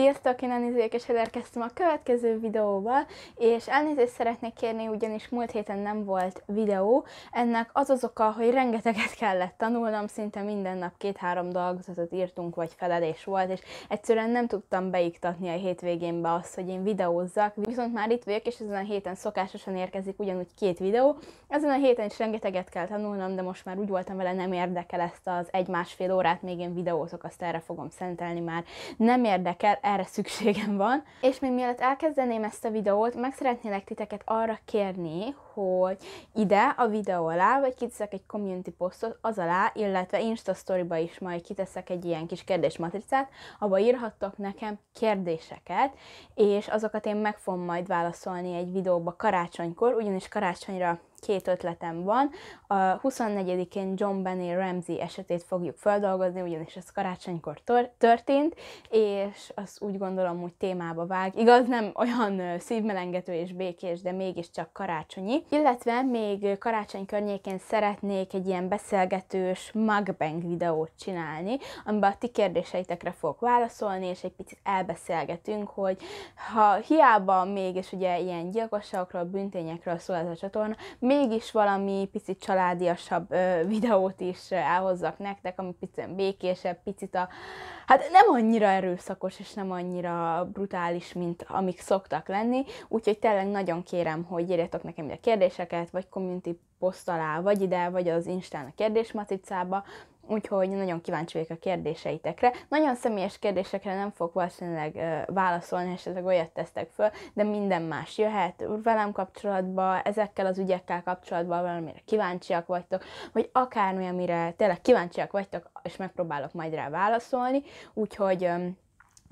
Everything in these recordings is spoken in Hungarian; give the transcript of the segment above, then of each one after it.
Sziasztok, én Anizék, és elérkeztem a következő videóval, és elnézést szeretnék kérni, ugyanis múlt héten nem volt videó. Ennek az az oka, hogy rengeteget kellett tanulnom, szinte minden nap két-három dolgozatot írtunk, vagy felelés volt, és egyszerűen nem tudtam beiktatni a hétvégénbe azt, hogy én videózzak. Viszont már itt vagyok, és ezen a héten szokásosan érkezik ugyanúgy két videó. Ezen a héten is rengeteget kell tanulnom, de most már úgy voltam vele, nem érdekel ezt az egy-másfél órát, még én videózok, azt erre fogom szentelni már. Nem érdekel, erre szükségem van. És még mielőtt elkezdeném ezt a videót, meg szeretnélek titeket arra kérni, hogy ide a videó alá, vagy kiteszek egy community posztot az alá, illetve Insta ba is majd kiteszek egy ilyen kis kérdésmatricát, abba írhattok nekem kérdéseket, és azokat én meg fogom majd válaszolni egy videóba karácsonykor, ugyanis karácsonyra két ötletem van. A 24-én John Benny Ramsey esetét fogjuk feldolgozni, ugyanis ez karácsonykor történt, és azt úgy gondolom, hogy témába vág. Igaz, nem olyan szívmelengető és békés, de mégiscsak karácsonyi. Illetve még karácsony környékén szeretnék egy ilyen beszélgetős mukbang videót csinálni, amiben a ti kérdéseitekre fogok válaszolni, és egy picit elbeszélgetünk, hogy ha hiába mégis ugye ilyen gyilkosságokról, büntényekről szól ez a csatorna, mégis valami picit családiasabb ö, videót is elhozzak nektek, ami picit békésebb, picit a... Hát nem annyira erőszakos, és nem annyira brutális, mint amik szoktak lenni, úgyhogy tényleg nagyon kérem, hogy írjatok nekem ide kérdéseket, vagy community poszt alá, vagy ide, vagy az Instán a kérdésmaticába, úgyhogy nagyon kíváncsi vagyok a kérdéseitekre. Nagyon személyes kérdésekre nem fog valószínűleg válaszolni, válaszolni, esetleg olyat tesztek föl, de minden más jöhet velem kapcsolatba ezekkel az ügyekkel kapcsolatban, valamire kíváncsiak vagytok, vagy akármi, amire tényleg kíváncsiak vagytok, és megpróbálok majd rá válaszolni, úgyhogy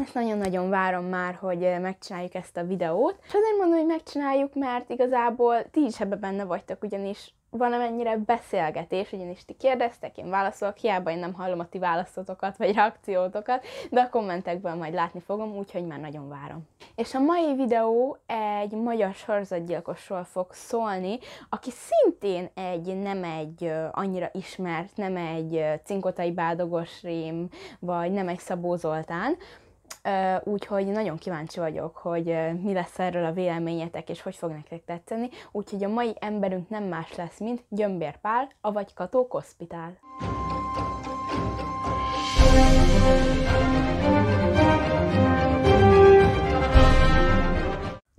ezt nagyon-nagyon várom már, hogy megcsináljuk ezt a videót. És azért mondom, hogy megcsináljuk, mert igazából ti is ebbe benne vagytok, ugyanis van amennyire beszélgetés, ugyanis ti kérdeztek, én válaszolok, hiába én nem hallom a ti válaszotokat vagy reakciótokat, de a kommentekből majd látni fogom, úgyhogy már nagyon várom. És a mai videó egy magyar sorozatgyilkosról fog szólni, aki szintén egy nem egy annyira ismert, nem egy cinkotai bádogos rém, vagy nem egy Szabó Zoltán, úgyhogy nagyon kíváncsi vagyok, hogy mi lesz erről a véleményetek, és hogy fog nektek tetszeni, úgyhogy a mai emberünk nem más lesz, mint Gyömbér Pál, avagy Kató Koszpitál.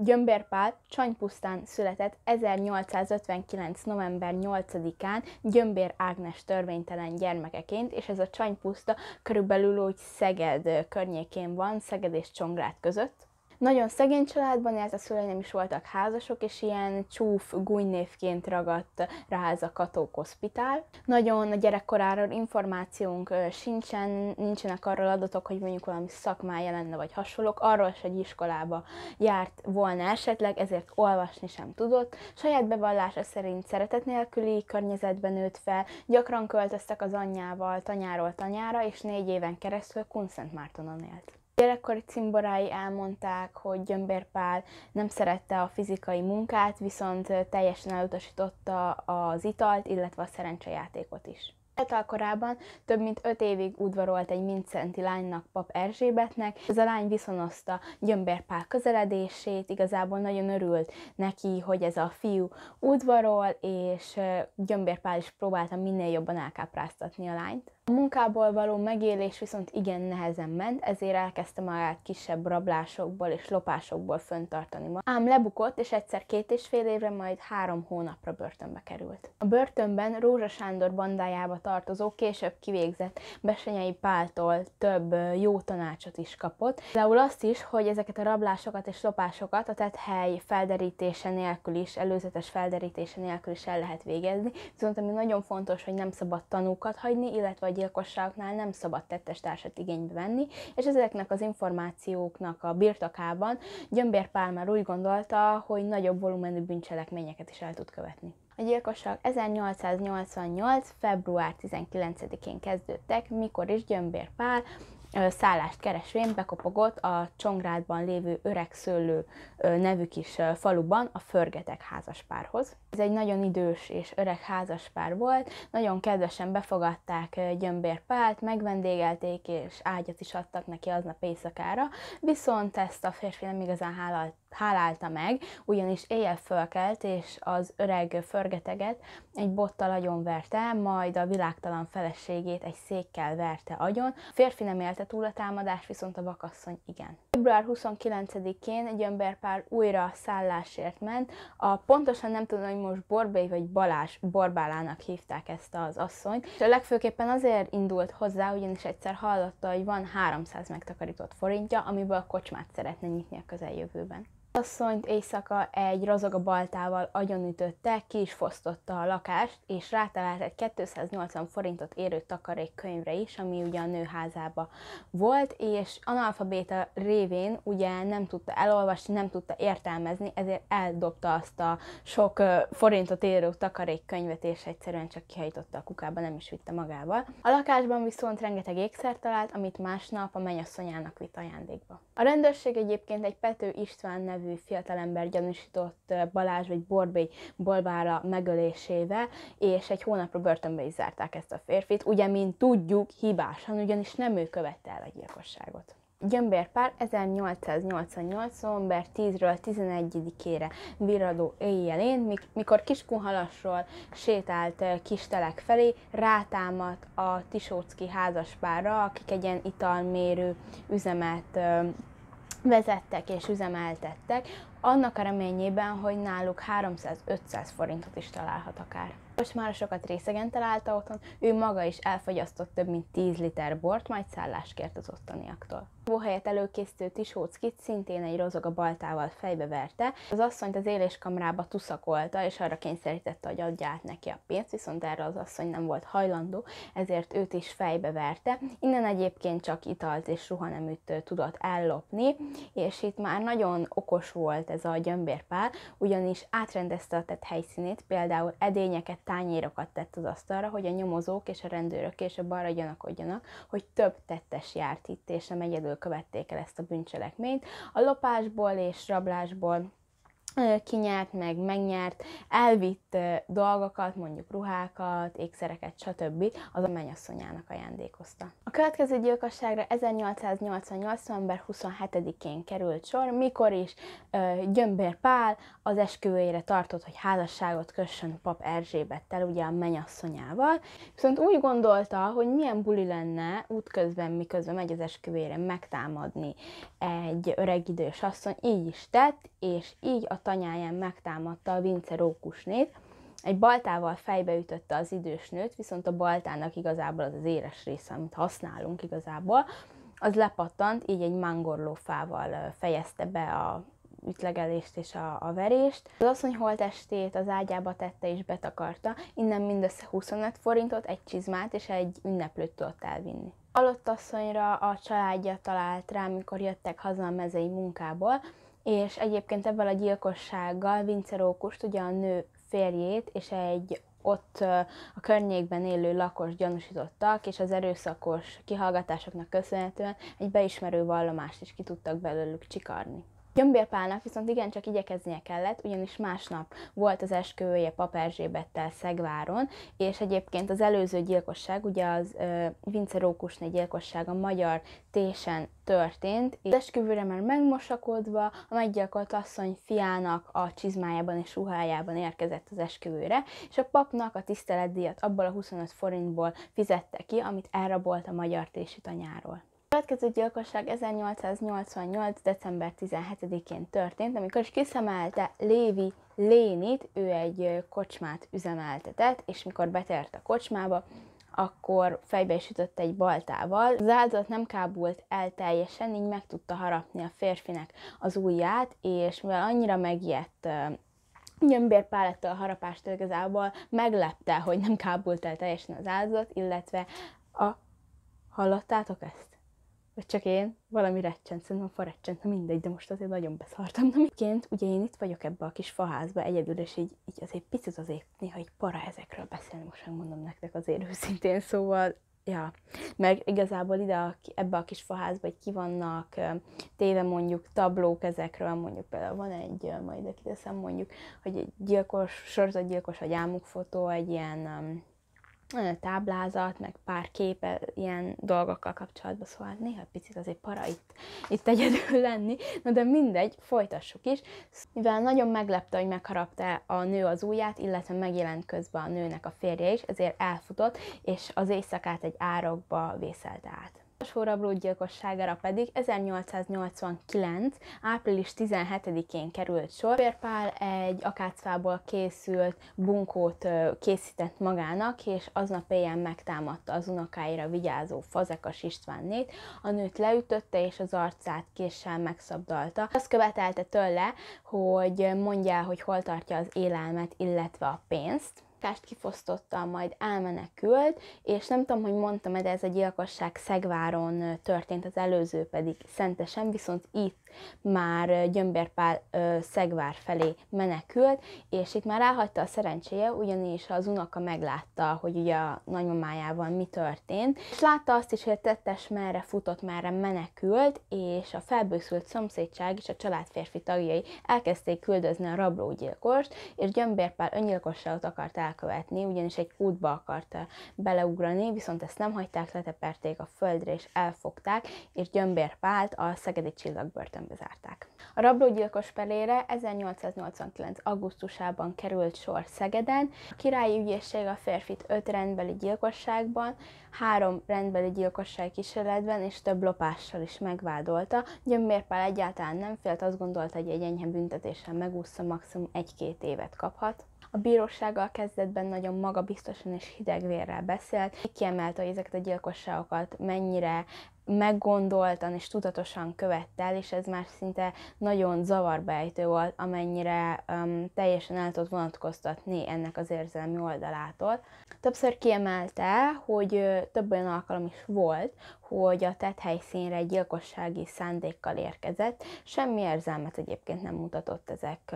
Gyömbérpál Csanypusztán született 1859. november 8-án Gyömbér Ágnes törvénytelen gyermekeként, és ez a Csanypuszta körülbelül úgy Szeged környékén van, Szeged és Csongrád között. Nagyon szegény családban élt, a szülei nem is voltak házasok, és ilyen csúf gúnynévként ragadt rá ez a Katók Hospitál. Nagyon a gyerekkoráról információnk sincsen, nincsenek arról adatok, hogy mondjuk valami szakmája lenne, vagy hasonlók. Arról is egy iskolába járt volna esetleg, ezért olvasni sem tudott. Saját bevallása szerint szeretet nélküli környezetben nőtt fel, gyakran költöztek az anyjával tanyáról tanyára, és négy éven keresztül Kunszentmártonon élt. Gyerekkori cimborái elmondták, hogy Gyömbérpál nem szerette a fizikai munkát, viszont teljesen elutasította az italt, illetve a szerencsejátékot is. Fiatal korában több mint öt évig udvarolt egy mincenti lánynak pap Erzsébetnek. Ez a lány viszonozta Gyömbérpál közeledését, igazából nagyon örült neki, hogy ez a fiú udvarol, és Gyömbérpál is próbálta minél jobban elkápráztatni a lányt. A munkából való megélés viszont igen nehezen ment, ezért elkezdte magát kisebb rablásokból és lopásokból föntartani ma. Ám lebukott, és egyszer két és fél évre, majd három hónapra börtönbe került. A börtönben Rózsa Sándor bandájába tartozó később kivégzett Besenyei Páltól több jó tanácsot is kapott. Például azt is, hogy ezeket a rablásokat és lopásokat a tett hely felderítése nélkül is, előzetes felderítése nélkül is el lehet végezni, viszont ami nagyon fontos, hogy nem szabad tanúkat hagyni, illetve a gyilkosságoknál nem szabad tettestársat igénybe venni, és ezeknek az információknak a birtokában Gyömbér Pál már úgy gondolta, hogy nagyobb volumenű bűncselekményeket is el tud követni. A gyilkosság 1888. február 19-én kezdődtek, mikor is Gyömbér Pál szállást keresvén bekopogott a Csongrádban lévő szőlő nevű kis faluban a Förgetek házaspárhoz. Ez egy nagyon idős és öreg házaspár volt, nagyon kedvesen befogadták Gyömbér Pált, megvendégelték és ágyat is adtak neki aznap éjszakára, viszont ezt a férfi nem igazán hálalt hálálta meg, ugyanis éjjel fölkelt, és az öreg förgeteget egy bottal agyon verte, majd a világtalan feleségét egy székkel verte agyon. A férfi nem élt élte túl a támadást, viszont a vakasszony igen. Február 29-én egy emberpár újra a szállásért ment. A pontosan nem tudom, hogy most Borbély vagy balás Borbálának hívták ezt az asszonyt. És a legfőképpen azért indult hozzá, ugyanis egyszer hallotta, hogy van 300 megtakarított forintja, amiből kocsmát szeretne nyitni a közeljövőben. Asszonyt éjszaka egy a baltával agyonütötte, ki is fosztotta a lakást, és rátalált egy 280 forintot érő takarékkönyvre is, ami ugye a nőházába volt, és analfabéta révén ugye nem tudta elolvasni, nem tudta értelmezni, ezért eldobta azt a sok forintot érő takarékkönyvet, és egyszerűen csak kihajtotta a kukába, nem is vitte magával. A lakásban viszont rengeteg ékszer talált, amit másnap a menyasszonyának vitt ajándékba. A rendőrség egyébként egy Pető István nevű nevű fiatalember gyanúsított Balázs vagy Borbély Bolbára megölésével, és egy hónapra börtönbe is zárták ezt a férfit, ugye, mint tudjuk, hibásan, ugyanis nem ő követte el a gyilkosságot. Gyömbérpár 1888. november 10-ről 11-ére virradó éjjelén, mikor Kiskunhalasról sétált Kistelek felé, rátámadt a Tisócki házaspárra, akik egy ilyen italmérő üzemet vezettek és üzemeltettek, annak a reményében, hogy náluk 300-500 forintot is találhat akár. Most már sokat részegen találta otthon, ő maga is elfogyasztott több mint 10 liter bort, majd szállást kért az ottaniaktól. helyet előkészítő Tisóckit szintén egy rozog a baltával fejbe verte, az asszonyt az éléskamrába tuszakolta, és arra kényszerítette, hogy adja át neki a pénzt, viszont erre az asszony nem volt hajlandó, ezért őt is fejbe verte. Innen egyébként csak italt és ruhaneműt tudott ellopni, és itt már nagyon okos volt volt ez a gyömbérpál, ugyanis átrendezte a tett helyszínét, például edényeket, tányérokat tett az asztalra, hogy a nyomozók és a rendőrök később arra gyanakodjanak, hogy több tettes járt itt, és nem egyedül követték el ezt a bűncselekményt. A lopásból és rablásból kinyert, meg megnyert, elvitt dolgokat, mondjuk ruhákat, ékszereket, stb. az a mennyasszonyának ajándékozta. A következő gyilkosságra 1888. november 27-én került sor, mikor is Gyömbér Pál az esküvőjére tartott, hogy házasságot kössön pap Erzsébettel, ugye a mennyasszonyával, viszont úgy gondolta, hogy milyen buli lenne útközben, miközben megy az esküvőjére megtámadni egy öreg idős asszony, így is tett, és így a tanyáján megtámadta a Vince rókusnét, egy baltával fejbe ütötte az idős nőt, viszont a baltának igazából az az éres része, amit használunk igazából, az lepattant, így egy mangorló fával fejezte be a ütlegelést és a, a verést. Az asszony holtestét az ágyába tette és betakarta, innen mindössze 25 forintot, egy csizmát és egy ünneplőt tudott elvinni. Alott asszonyra a családja talált rá, mikor jöttek haza a mezei munkából, és egyébként ebben a gyilkossággal Vince Rókust, ugye a nő férjét és egy ott a környékben élő lakos gyanúsítottak, és az erőszakos kihallgatásoknak köszönhetően egy beismerő vallomást is ki tudtak belőlük csikarni. Gyömbérpálnak viszont igencsak igyekeznie kellett, ugyanis másnap volt az esküvője Paperzsébettel Szegváron, és egyébként az előző gyilkosság, ugye az uh, Vince Rókusné gyilkosság a magyar tésen történt, és esküvőre már megmosakodva a meggyilkolt asszony fiának a csizmájában és ruhájában érkezett az esküvőre, és a papnak a tiszteletdíjat abból a 25 forintból fizette ki, amit elrabolt a magyar tési tanyáról következő gyilkosság 1888. december 17-én történt, amikor is kiszemelte Lévi Lénit, ő egy kocsmát üzemeltetett, és mikor betért a kocsmába, akkor fejbe is ütött egy baltával. Az áldozat nem kábult el teljesen, így meg tudta harapni a férfinek az ujját, és mivel annyira megijedt gyömbérpálettel a harapást igazából meglepte, hogy nem kábult el teljesen az áldozat, illetve a Hallottátok ezt? vagy csak én, valami recsent, szerintem fa recsent, na mindegy, de most azért nagyon beszartam. Na miként, ugye én itt vagyok ebbe a kis faházba egyedül, és így, így azért picit azért néha egy para ezekről beszélni, most mondom nektek azért őszintén, szóval Ja, meg igazából ide a, ebbe a kis faházba, hogy ki vannak téve mondjuk tablók ezekről, mondjuk például van egy, majd ide kiteszem mondjuk, hogy egy gyilkos, sorozatgyilkos vagy álmukfotó, egy ilyen um, táblázat, meg pár kép ilyen dolgokkal kapcsolatban, szóval néha picit azért para itt, itt egyedül lenni, na de mindegy, folytassuk is. Mivel nagyon meglepte, hogy megharapta a nő az ujját, illetve megjelent közben a nőnek a férje is, ezért elfutott, és az éjszakát egy árokba vészelte át forrablógyilkosságára pedig 1889. április 17-én került sor. Pérpál egy akácfából készült bunkót készített magának, és aznap éjjel megtámadta az unokáira vigyázó Fazekas Istvánnét, a nőt leütötte és az arcát késsel megszabdalta. Azt követelte tőle, hogy mondja, hogy hol tartja az élelmet, illetve a pénzt lakást kifosztotta, majd elmenekült, és nem tudom, hogy mondtam de ez a gyilkosság Szegváron történt, az előző pedig szentesen, viszont itt már Gyömbérpál Szegvár felé menekült, és itt már elhagyta a szerencséje, ugyanis az unoka meglátta, hogy ugye a nagymamájával mi történt, és látta azt is, hogy a tettes merre futott, merre menekült, és a felbőszült szomszédság és a család férfi tagjai elkezdték küldözni a rablógyilkost, és Gyömbérpál öngyilkosságot akart el elkövetni, ugyanis egy útba akart beleugrani, viszont ezt nem hagyták, leteperték a földre és elfogták, és Gyömbér Pált a Szegedi Csillagbörtönbe zárták. A rablógyilkos pelére 1889. augusztusában került sor Szegeden. A királyi ügyészség a férfit öt rendbeli gyilkosságban, három rendbeli gyilkosság kísérletben és több lopással is megvádolta. Gyömbér Pál egyáltalán nem félt, azt gondolta, hogy egy enyhe büntetéssel megúszta, maximum egy-két évet kaphat. A bírósággal kezdetben nagyon magabiztosan és hidegvérrel beszélt, kiemelte, hogy ezeket a gyilkosságokat mennyire meggondoltan és tudatosan követte el, és ez már szinte nagyon zavarbejtő volt, amennyire um, teljesen el tudott vonatkoztatni ennek az érzelmi oldalától. Többször kiemelte, hogy több olyan alkalom is volt, hogy a tett helyszínre egy gyilkossági szándékkal érkezett. Semmi érzelmet egyébként nem mutatott ezek,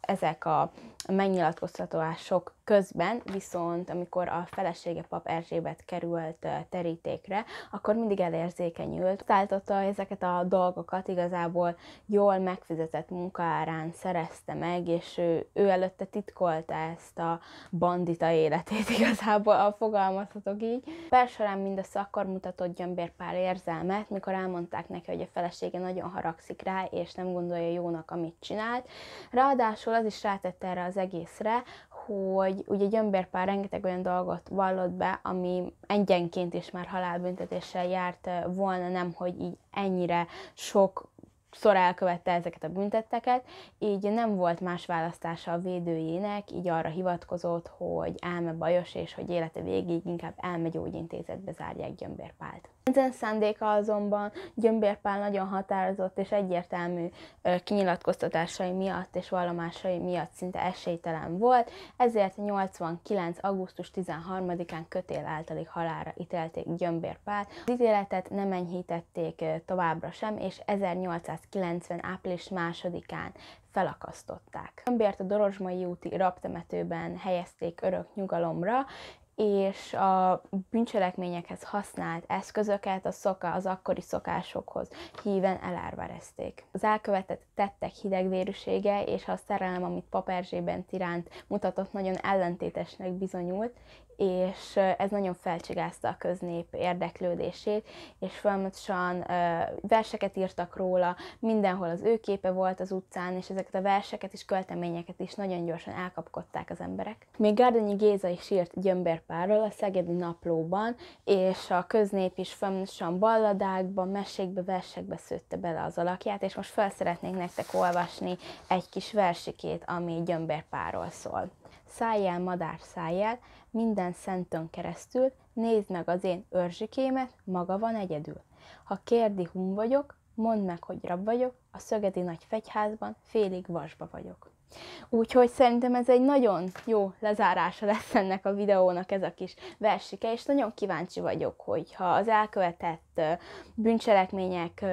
ezek a megnyilatkoztatóások közben, viszont amikor a felesége pap Erzsébet került terítékre, akkor mindig elérzékenyült, szálltotta ezeket a dolgokat, igazából jól megfizetett munkaárán szerezte meg, és ő, ő előtte titkolta ezt a bandita életét igazából, a fogalmazhatok így. persze során a szakkar mutatott nővérpár érzelmet, mikor elmondták neki, hogy a felesége nagyon haragszik rá, és nem gondolja jónak, amit csinált. Ráadásul az is rátette erre az egészre, hogy ugye Gyömbérpár rengeteg olyan dolgot vallott be, ami egyenként is már halálbüntetéssel járt volna, nem hogy így ennyire sok sokszor elkövette ezeket a büntetteket, így nem volt más választása a védőjének, így arra hivatkozott, hogy elme bajos, és hogy élete végig inkább elmegyógyintézetbe zárják Gyömbérpált. Ezen szándéka azonban Gyömbérpál nagyon határozott és egyértelmű kinyilatkoztatásai miatt és vallomásai miatt szinte esélytelen volt, ezért 89. augusztus 13-án kötél általi halára ítélték Gyömbérpált. Az ítéletet nem enyhítették továbbra sem, és 1800 1990. április másodikán felakasztották. Ömbért a Dorozsmai úti raptemetőben helyezték örök nyugalomra, és a bűncselekményekhez használt eszközöket a szoka, az akkori szokásokhoz híven elárverezték. Az elkövetett tettek hidegvérűsége és a szerelem, amit paperzsében tiránt mutatott, nagyon ellentétesnek bizonyult, és ez nagyon felcsigázta a köznép érdeklődését, és folyamatosan verseket írtak róla, mindenhol az ő képe volt az utcán, és ezeket a verseket és költeményeket is nagyon gyorsan elkapkodták az emberek. Még Gárdonyi Géza is írt Gyömbér Gáspárról a Szegedi Naplóban, és a köznép is folyamatosan balladákba, mesékbe, versekbe szőtte bele az alakját, és most fel szeretnék nektek olvasni egy kis versikét, ami Gyömbérpárról szól. Szájjel, madár szájjel, minden szentön keresztül, nézd meg az én őrzsikémet, maga van egyedül. Ha kérdi, hun vagyok, mondd meg, hogy rab vagyok, a szögedi nagy fegyházban félig vasba vagyok. Úgyhogy szerintem ez egy nagyon jó lezárása lesz ennek a videónak ez a kis versike, és nagyon kíváncsi vagyok, hogyha az elkövetett bűncselekmények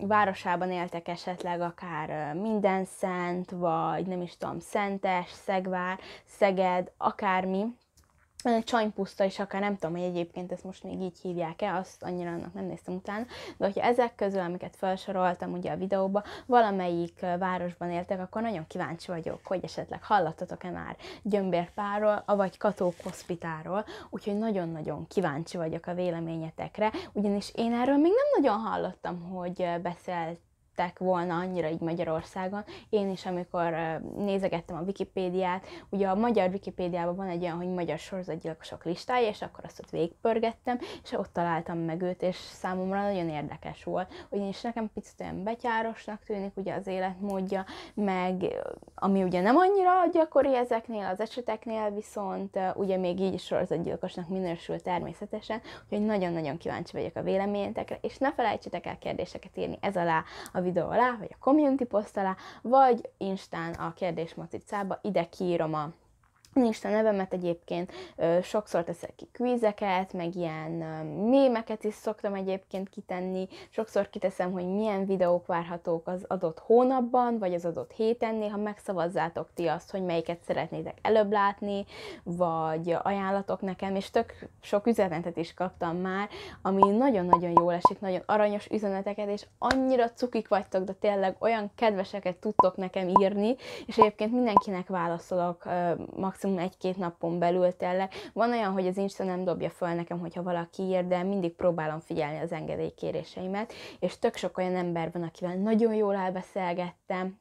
városában éltek esetleg akár minden szent, vagy nem is tudom, szentes, szegvár, szeged, akármi, csanypuszta is akár, nem tudom, hogy egyébként ezt most még így hívják-e, azt annyira annak nem néztem utána, de hogyha ezek közül, amiket felsoroltam ugye a videóba, valamelyik városban éltek, akkor nagyon kíváncsi vagyok, hogy esetleg hallottatok-e már Gyömbérpáról, vagy katók Hospitáról, úgyhogy nagyon-nagyon kíváncsi vagyok a véleményetekre, ugyanis én erről még nem nagyon hallottam, hogy beszélt lettek volna annyira így Magyarországon. Én is, amikor nézegettem a Wikipédiát, ugye a magyar Wikipédiában van egy olyan, hogy magyar sorozatgyilkosok listája, és akkor azt ott végpörgettem, és ott találtam meg őt, és számomra nagyon érdekes volt. Ugyanis nekem picit olyan betyárosnak tűnik ugye az életmódja, meg ami ugye nem annyira gyakori ezeknél az eseteknél, viszont ugye még így sorozatgyilkosnak minősül természetesen, úgyhogy nagyon-nagyon kíváncsi vagyok a véleményetekre, és ne felejtsetek el kérdéseket írni ez alá a videó alá, vagy a community poszt alá, vagy Instán a kérdés matricába ide kiírom a Insta nevemet egyébként ö, sokszor teszek ki kvízeket, meg ilyen ö, mémeket is szoktam egyébként kitenni, sokszor kiteszem, hogy milyen videók várhatók az adott hónapban, vagy az adott héten, néha megszavazzátok ti azt, hogy melyiket szeretnétek előbb látni, vagy ajánlatok nekem, és tök sok üzenetet is kaptam már, ami nagyon-nagyon jól esik, nagyon aranyos üzeneteket, és annyira cukik vagytok, de tényleg olyan kedveseket tudtok nekem írni, és egyébként mindenkinek válaszolok ö, maximum maximum egy-két napon belül tényleg. Van olyan, hogy az Insta nem dobja föl nekem, hogyha valaki ír, de mindig próbálom figyelni az engedélykéréseimet, és tök sok olyan ember van, akivel nagyon jól elbeszélgettem,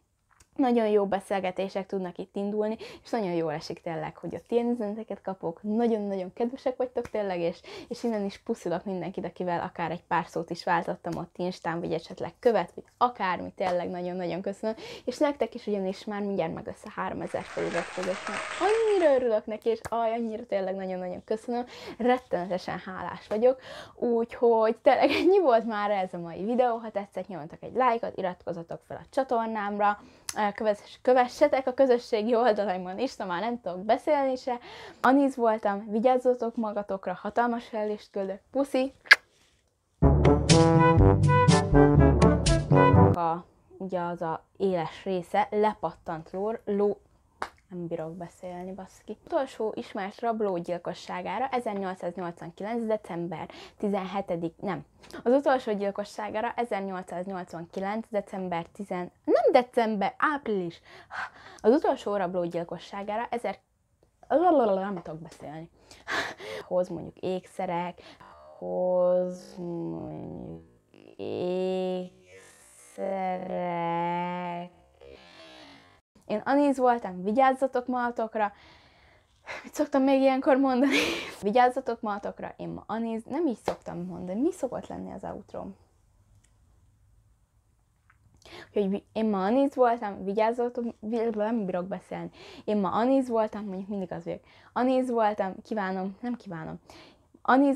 nagyon jó beszélgetések tudnak itt indulni, és nagyon jól esik tényleg, hogy a ilyen üzeneteket kapok, nagyon-nagyon kedvesek vagytok tényleg, és, és innen is puszilok mindenkit, akivel akár egy pár szót is váltottam ott Instán, vagy esetleg követ, vagy akármi, tényleg nagyon-nagyon köszönöm, és nektek is ugyanis már mindjárt meg össze 3000 mert Annyira örülök neki, és aj, annyira tényleg nagyon-nagyon köszönöm, rettenetesen hálás vagyok, úgyhogy tényleg ennyi volt már ez a mai videó, ha tetszett, nyomjatok egy lájkot, iratkozatok fel a csatornámra, Köves, kövessetek a közösségi oldalaimon is, na szóval már nem tudok beszélni se. Aniz voltam, vigyázzatok magatokra, hatalmas relést küldök. Puszi! A, ugye az a éles része lepattant ló, ló nem bírok beszélni, baszki. Utolsó ismert gyilkosságára 1889. december 17 nem. Az utolsó gyilkosságára 1889. december 10, nem december, április. Az utolsó gyilkosságára 1000 Lalalala, nem tudok beszélni. Hoz mondjuk ékszerek, hoz mondjuk ékszerek, én aniz voltam, vigyázzatok magatokra, Mit szoktam még ilyenkor mondani? Vigyázzatok magatokra, én ma aniz, nem így szoktam mondani. Mi szokott lenni az outrom? Hogy én ma aniz voltam, vigyázzatok, nem bírok beszélni. Én ma aniz voltam, mondjuk mindig az vagyok. Aniz voltam, kívánom, nem kívánom. aniz.